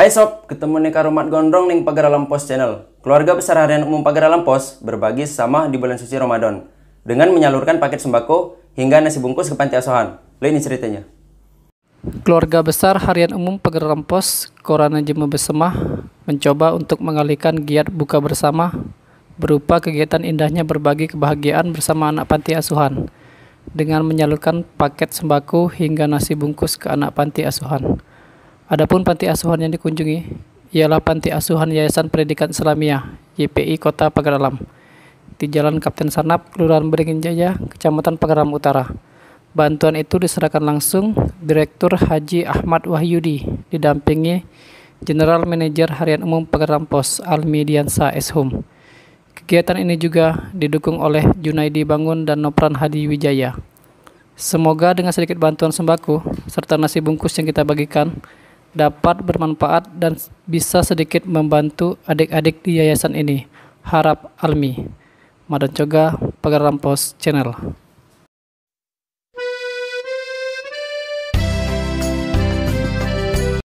Hai sob, ketemu nih Karumat Gondrong ning Pagar Alam Pos Channel. Keluarga besar harian umum Pagar Alam Pos berbagi sama di bulan suci Ramadan dengan menyalurkan paket sembako hingga nasi bungkus ke panti asuhan. Lain ceritanya. Keluarga besar harian umum Pagar Alam Pos Korana Jema Besemah mencoba untuk mengalihkan giat buka bersama berupa kegiatan indahnya berbagi kebahagiaan bersama anak panti asuhan dengan menyalurkan paket sembako hingga nasi bungkus ke anak panti asuhan. Adapun panti asuhan yang dikunjungi ialah Panti Asuhan Yayasan Pendidikan Islamiyah YPI Kota Pagaralam di Jalan Kapten Sanap, Kelurahan Beringin Jaya, Kecamatan Pagaralam Utara. Bantuan itu diserahkan langsung Direktur Haji Ahmad Wahyudi didampingi General Manager Harian Umum Pagaralam Pos Almidiansa Eshum. Kegiatan ini juga didukung oleh Junaidi Bangun dan Nopran Hadi Wijaya. Semoga dengan sedikit bantuan sembako serta nasi bungkus yang kita bagikan, dapat bermanfaat dan bisa sedikit membantu adik-adik di yayasan ini. Harap Almi. Madan Coga, Pagar Rampos Channel.